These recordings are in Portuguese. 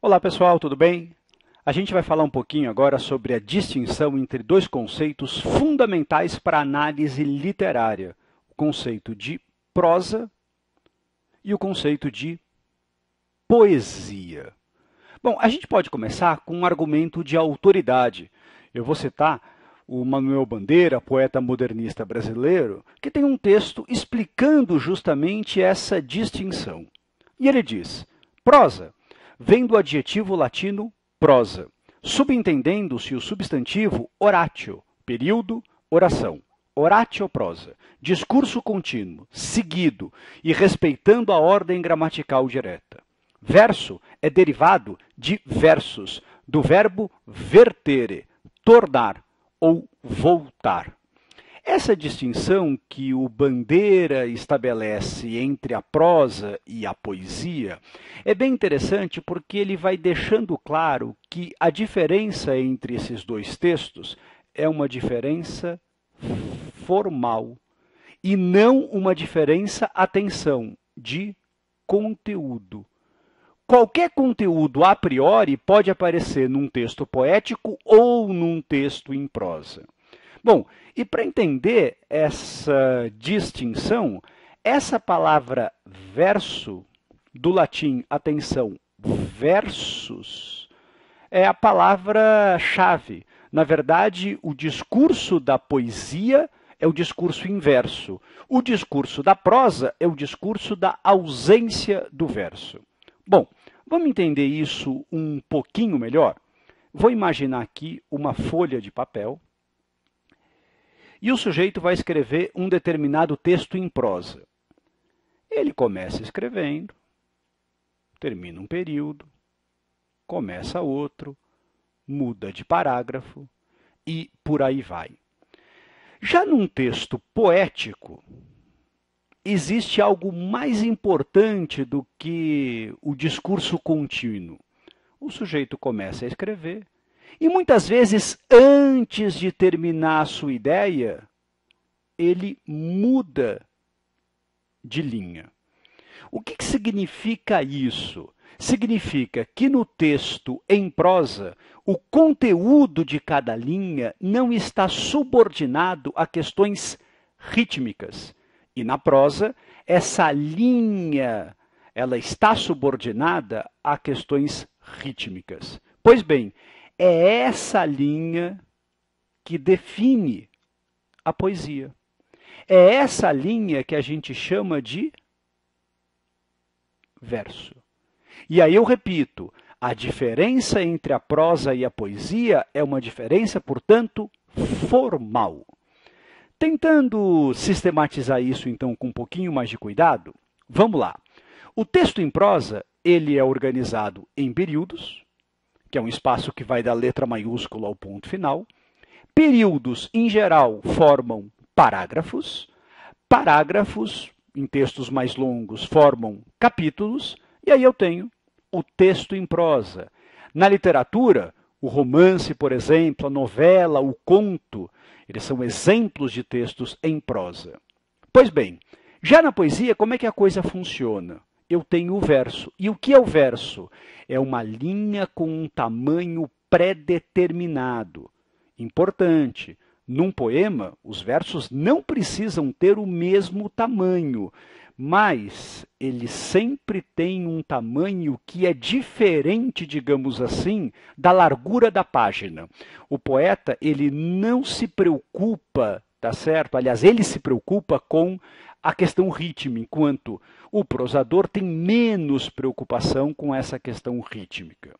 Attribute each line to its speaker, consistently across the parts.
Speaker 1: Olá pessoal, tudo bem? A gente vai falar um pouquinho agora sobre a distinção entre dois conceitos fundamentais para a análise literária: o conceito de prosa e o conceito de poesia. Bom, a gente pode começar com um argumento de autoridade. Eu vou citar o Manuel Bandeira, poeta modernista brasileiro, que tem um texto explicando justamente essa distinção. E ele diz: prosa vem do adjetivo latino prosa, subentendendo-se o substantivo oratio, período, oração. Oratio prosa, discurso contínuo, seguido e respeitando a ordem gramatical direta. Verso é derivado de versos, do verbo vertere, tornar ou voltar. Essa distinção que o Bandeira estabelece entre a prosa e a poesia é bem interessante porque ele vai deixando claro que a diferença entre esses dois textos é uma diferença formal e não uma diferença, atenção, de conteúdo. Qualquer conteúdo a priori pode aparecer num texto poético ou num texto em prosa. Bom, e para entender essa distinção, essa palavra verso, do latim, atenção, versus, é a palavra-chave. Na verdade, o discurso da poesia é o discurso inverso. O discurso da prosa é o discurso da ausência do verso. Bom, vamos entender isso um pouquinho melhor? Vou imaginar aqui uma folha de papel e o sujeito vai escrever um determinado texto em prosa. Ele começa escrevendo, termina um período, começa outro, muda de parágrafo e por aí vai. Já num texto poético, existe algo mais importante do que o discurso contínuo. O sujeito começa a escrever, e muitas vezes, antes de terminar a sua ideia, ele muda de linha. O que, que significa isso? Significa que no texto em prosa, o conteúdo de cada linha não está subordinado a questões rítmicas. E na prosa, essa linha ela está subordinada a questões rítmicas. Pois bem, é essa linha que define a poesia. É essa linha que a gente chama de verso. E aí eu repito, a diferença entre a prosa e a poesia é uma diferença, portanto, formal. Tentando sistematizar isso então com um pouquinho mais de cuidado, vamos lá. O texto em prosa, ele é organizado em períodos, que é um espaço que vai da letra maiúscula ao ponto final. Períodos, em geral, formam parágrafos. Parágrafos, em textos mais longos, formam capítulos. E aí eu tenho o texto em prosa. Na literatura, o romance, por exemplo, a novela, o conto, eles são exemplos de textos em prosa. Pois bem, já na poesia, como é que a coisa funciona? eu tenho o verso. E o que é o verso? É uma linha com um tamanho pré-determinado. Importante. Num poema, os versos não precisam ter o mesmo tamanho, mas ele sempre tem um tamanho que é diferente, digamos assim, da largura da página. O poeta, ele não se preocupa, tá certo? Aliás, ele se preocupa com a questão rítmica, enquanto o prosador tem menos preocupação com essa questão rítmica.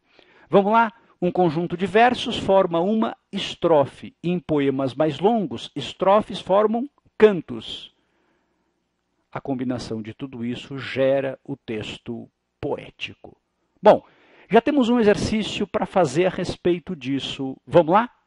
Speaker 1: Vamos lá? Um conjunto de versos forma uma estrofe. Em poemas mais longos, estrofes formam cantos. A combinação de tudo isso gera o texto poético. Bom, já temos um exercício para fazer a respeito disso. Vamos lá?